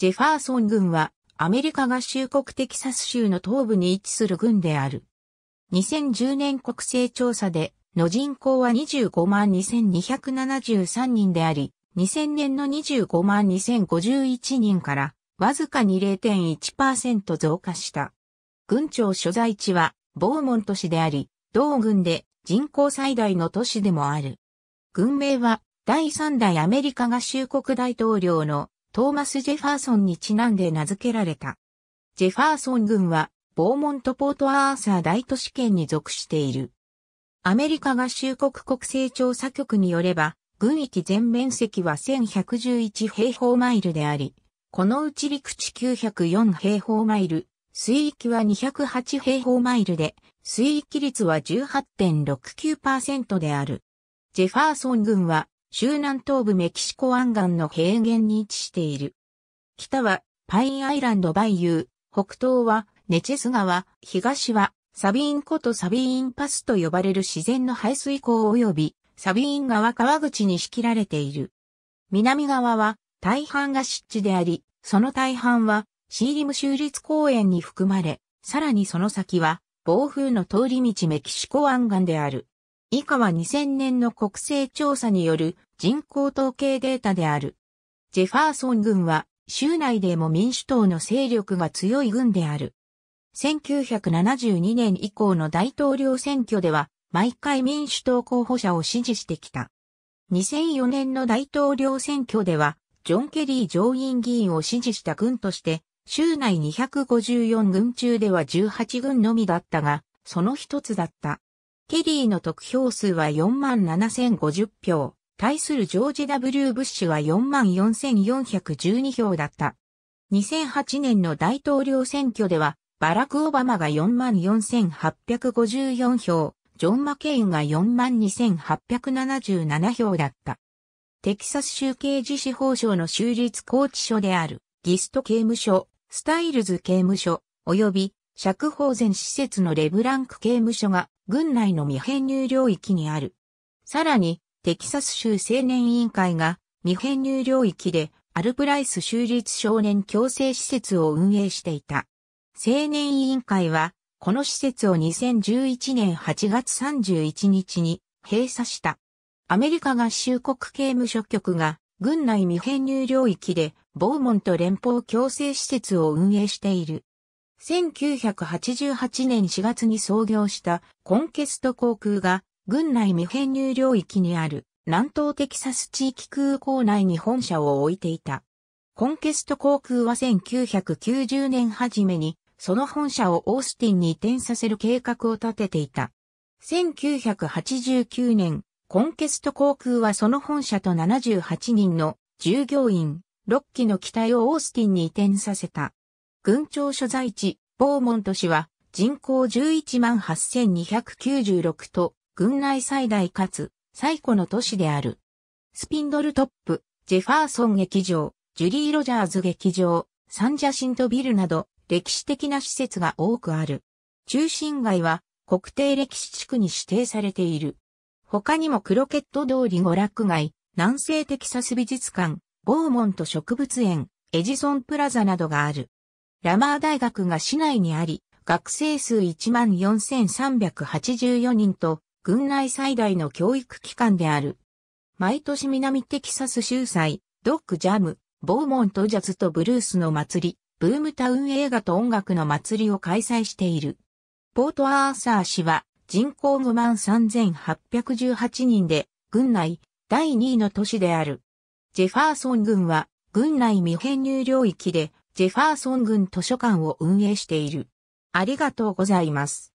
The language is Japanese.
ジェファーソン軍はアメリカ合衆国テキサス州の東部に位置する軍である。2010年国勢調査での人口は25万2273人であり、2000年の25万2051人からわずかに0.1%増加した。軍庁所在地はボーモント市であり、同軍で人口最大の都市でもある。軍名は第3代アメリカ合衆国大統領のトーマス・ジェファーソンにちなんで名付けられた。ジェファーソン軍は、ボーモント・ポート・アーサー大都市圏に属している。アメリカ合衆国国勢調査局によれば、軍域全面積は1111平方マイルであり、このうち陸地904平方マイル、水域は208平方マイルで、水域率は18.69%である。ジェファーソン軍は州南東部メキシコ湾岸の平原に位置している。北はパインアイランドバイユー、北東はネチェス川、東はサビーン湖とサビーンパスと呼ばれる自然の排水溝及びサビーン川川口に仕切られている。南側は大半が湿地であり、その大半はシーリム州立公園に含まれ、さらにその先は暴風の通り道メキシコ湾岸である。以下は2000年の国勢調査による人口統計データである。ジェファーソン軍は州内でも民主党の勢力が強い軍である。1972年以降の大統領選挙では毎回民主党候補者を支持してきた。2004年の大統領選挙ではジョン・ケリー上院議員を支持した軍として州内254軍中では18軍のみだったが、その一つだった。ケリーの得票数は47,050票、対するジョージ・ W・ ブッシュは44,412票だった。2008年の大統領選挙では、バラク・オバマが44,854票、ジョン・マケインが42,877票だった。テキサス州刑事司法省の州立拘置所である、ギスト刑務所、スタイルズ刑務所、及び釈放前施設のレブランク刑務所が軍内の未編入領域にある。さらに、テキサス州青年委員会が未編入領域でアルプライス州立少年強制施設を運営していた。青年委員会は、この施設を2011年8月31日に閉鎖した。アメリカ合衆国刑務所局が軍内未編入領域でボーモント連邦強制施設を運営している。1988年4月に創業したコンケスト航空が軍内未編入領域にある南東テキサス地域空港内に本社を置いていた。コンケスト航空は1990年初めにその本社をオースティンに移転させる計画を立てていた。1989年、コンケスト航空はその本社と78人の従業員6機の機体をオースティンに移転させた。軍庁所在地、ボーモント市は人口11万8296と、軍内最大かつ最古の都市である。スピンドルトップ、ジェファーソン劇場、ジュリー・ロジャーズ劇場、サンジャシントビルなど歴史的な施設が多くある。中心街は国定歴史地区に指定されている。他にもクロケット通り娯楽街、南西テキサス美術館、ボーモント植物園、エジソンプラザなどがある。ラマー大学が市内にあり、学生数14,384人と、軍内最大の教育機関である。毎年南テキサス州祭、ドッグジャム、ボーモントジャズとブルースの祭り、ブームタウン映画と音楽の祭りを開催している。ポートアーサー市は人口5万3818人で、軍内第2位の都市である。ジェファーソン軍は軍内未編入領域でジェファーソン軍図書館を運営している。ありがとうございます。